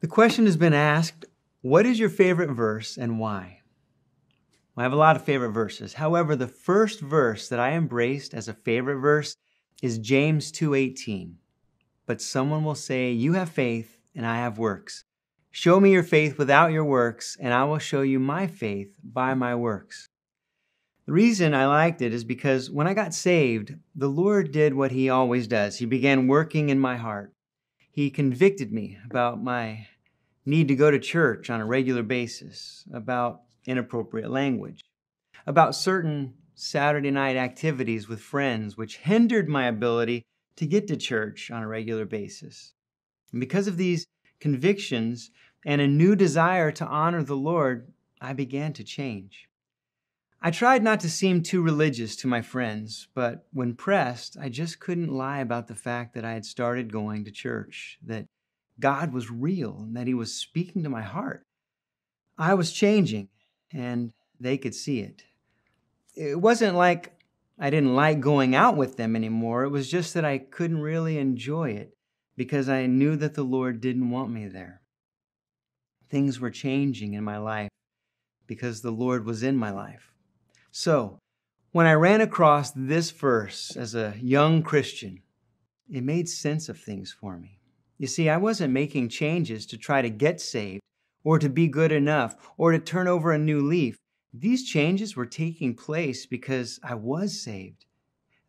The question has been asked what is your favorite verse and why? Well, I have a lot of favorite verses. However, the first verse that I embraced as a favorite verse is James 2:18. But someone will say, "You have faith and I have works. Show me your faith without your works, and I will show you my faith by my works." The reason I liked it is because when I got saved, the Lord did what he always does. He began working in my heart. He convicted me about my need to go to church on a regular basis, about inappropriate language, about certain Saturday night activities with friends, which hindered my ability to get to church on a regular basis. And because of these convictions and a new desire to honor the Lord, I began to change. I tried not to seem too religious to my friends, but when pressed, I just couldn't lie about the fact that I had started going to church, that God was real, and that He was speaking to my heart. I was changing, and they could see it. It wasn't like I didn't like going out with them anymore, it was just that I couldn't really enjoy it because I knew that the Lord didn't want me there. Things were changing in my life because the Lord was in my life. So, when I ran across this verse as a young Christian, it made sense of things for me. You see, I wasn't making changes to try to get saved or to be good enough or to turn over a new leaf. These changes were taking place because I was saved.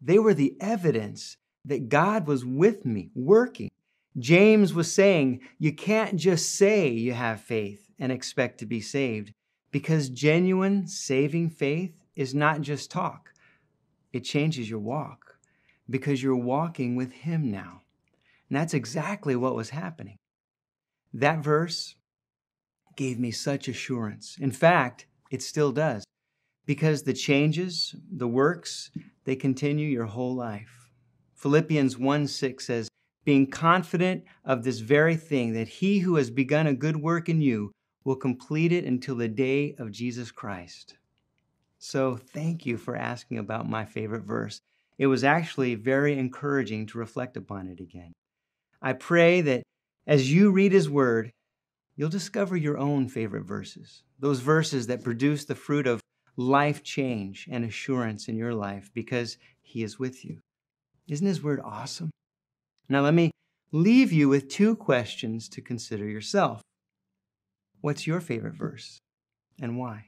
They were the evidence that God was with me, working. James was saying, You can't just say you have faith and expect to be saved, because genuine saving faith is not just talk, it changes your walk because you're walking with Him now. And that's exactly what was happening. That verse gave me such assurance. In fact, it still does because the changes, the works, they continue your whole life. Philippians 1 6 says, being confident of this very thing, that he who has begun a good work in you will complete it until the day of Jesus Christ. So thank you for asking about my favorite verse. It was actually very encouraging to reflect upon it again. I pray that as you read His Word, you'll discover your own favorite verses, those verses that produce the fruit of life change and assurance in your life because He is with you. Isn't His Word awesome? Now, let me leave you with two questions to consider yourself. What's your favorite verse and why?